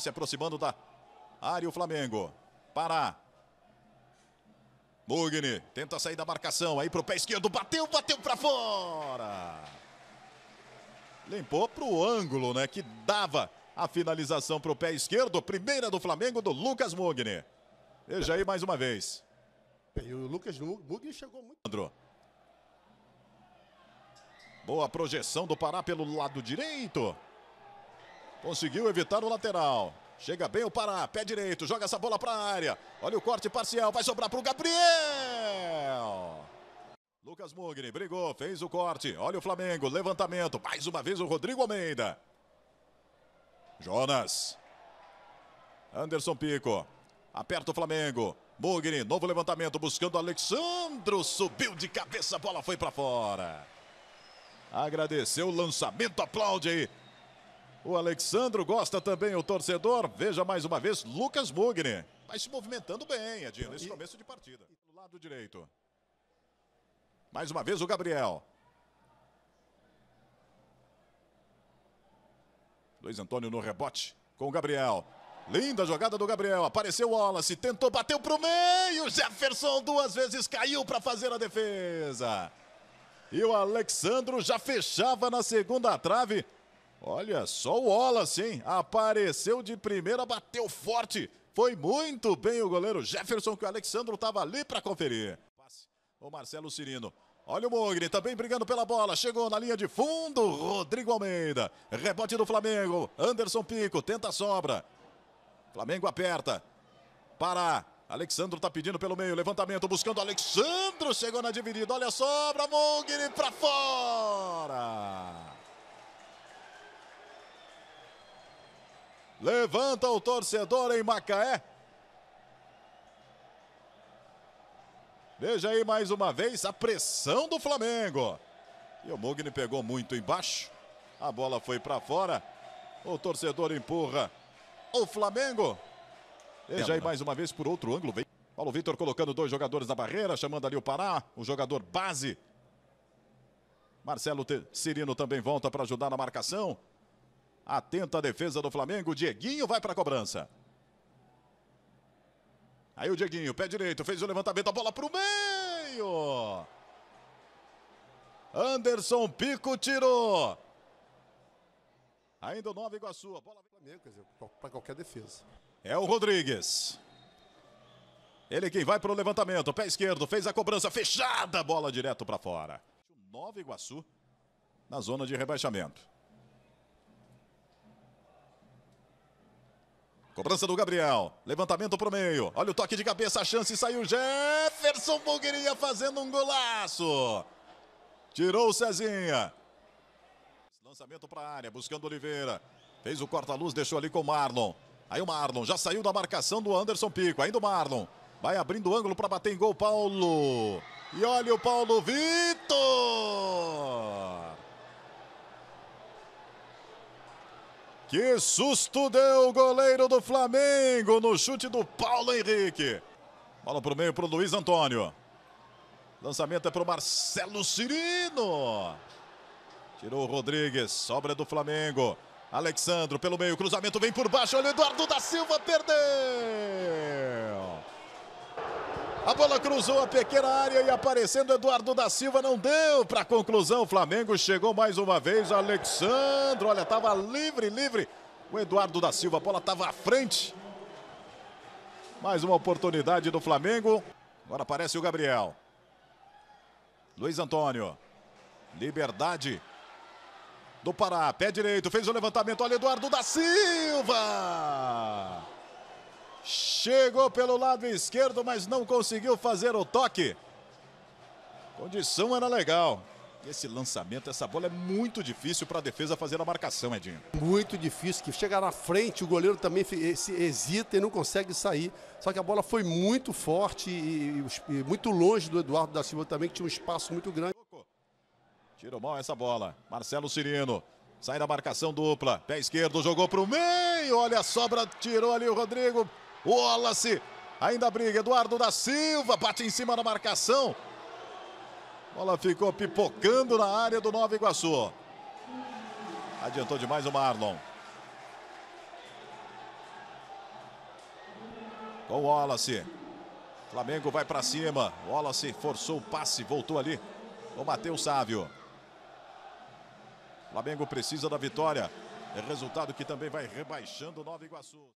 Vai se aproximando da área o Flamengo. Pará. Mugni tenta sair da marcação. Aí pro pé esquerdo. Bateu, bateu para fora. Limpou pro ângulo, né? Que dava a finalização pro pé esquerdo. Primeira do Flamengo do Lucas Mugni. Veja aí mais uma vez. E o Lucas Mugni chegou muito. Andro. Boa projeção do Pará pelo lado direito. Conseguiu evitar o lateral. Chega bem o Pará, pé direito, joga essa bola para a área. Olha o corte parcial, vai sobrar para o Gabriel. Lucas Mugni brigou, fez o corte. Olha o Flamengo, levantamento. Mais uma vez o Rodrigo Almeida. Jonas. Anderson Pico. Aperta o Flamengo. Mugni, novo levantamento, buscando Alexandro. Subiu de cabeça, a bola foi para fora. Agradeceu o lançamento, aplaude aí o Alexandro gosta também, o torcedor. Veja mais uma vez, Lucas Mugni. Vai se movimentando bem, Edinho, nesse começo de partida. Do lado direito. Mais uma vez o Gabriel. Luiz Antônio no rebote com o Gabriel. Linda jogada do Gabriel. Apareceu o Wallace, tentou, bateu para o meio. Jefferson duas vezes caiu para fazer a defesa. E o Alexandro já fechava na segunda trave. Olha só o Wallace, hein? Apareceu de primeira, bateu forte. Foi muito bem o goleiro Jefferson, que o Alexandro estava ali para conferir. O Marcelo Cirino. Olha o Mogri, também brigando pela bola. Chegou na linha de fundo, Rodrigo Almeida. Rebote do Flamengo. Anderson Pico tenta a sobra. Flamengo aperta. Pará. Alexandro está pedindo pelo meio, levantamento, buscando Alexandro, chegou na dividida, olha a sobra, Mugni para fora! Levanta o torcedor em Macaé. Veja aí mais uma vez a pressão do Flamengo. E o Mugni pegou muito embaixo. A bola foi para fora. O torcedor empurra o Flamengo. Veja aí mais uma vez por outro ângulo. Vem Paulo Vitor colocando dois jogadores na barreira, chamando ali o Pará, o jogador base. Marcelo Cirino também volta para ajudar na marcação. Atenta a defesa do Flamengo. Dieguinho vai para a cobrança. Aí o Dieguinho, pé direito, fez o levantamento, a bola para o meio. Anderson Pico tirou. Ainda o Nova Iguaçu. A bola para qualquer defesa. É o Rodrigues. Ele quem vai para o levantamento, pé esquerdo, fez a cobrança fechada, bola direto para fora. Nova Iguaçu na zona de rebaixamento. Cobrança do Gabriel. Levantamento para o meio. Olha o toque de cabeça, a chance saiu Jefferson Bulgueria fazendo um golaço. Tirou o Cezinha. Lançamento para a área, buscando Oliveira. Fez o corta-luz, deixou ali com o Marlon. Aí o Marlon já saiu da marcação do Anderson Pico. Ainda o Marlon. Vai abrindo o ângulo para bater em gol, Paulo. E olha o Paulo Vitor. Que susto deu o goleiro do Flamengo no chute do Paulo Henrique. Bola para o meio para o Luiz Antônio. Lançamento é para o Marcelo Cirino. Tirou o Rodrigues, sobra do Flamengo. Alexandro pelo meio, cruzamento vem por baixo, olha o Eduardo da Silva, perdeu! A bola cruzou a pequena área e aparecendo Eduardo da Silva não deu para conclusão. O Flamengo chegou mais uma vez. Alexandro, olha, estava livre, livre. O Eduardo da Silva, a bola estava à frente. Mais uma oportunidade do Flamengo. Agora aparece o Gabriel. Luiz Antônio. Liberdade do Pará. Pé direito, fez o levantamento. Olha, Eduardo da Silva. Chegou pelo lado esquerdo, mas não conseguiu fazer o toque. Condição era legal. Esse lançamento, essa bola é muito difícil para a defesa fazer a marcação, Edinho. Muito difícil, que chega na frente, o goleiro também eh, se hesita e não consegue sair. Só que a bola foi muito forte e, e muito longe do Eduardo da Silva também, que tinha um espaço muito grande. Tirou mal essa bola. Marcelo Cirino sai da marcação dupla. Pé esquerdo, jogou para o meio. Olha a sobra, tirou ali o Rodrigo. Wallace ainda briga. Eduardo da Silva bate em cima da marcação. Bola ficou pipocando na área do Nova Iguaçu. Adiantou demais o Marlon. Com Wallace. Flamengo vai para cima. Wallace forçou o passe, voltou ali. O Matheus Sávio. Flamengo precisa da vitória. É resultado que também vai rebaixando o Nova Iguaçu.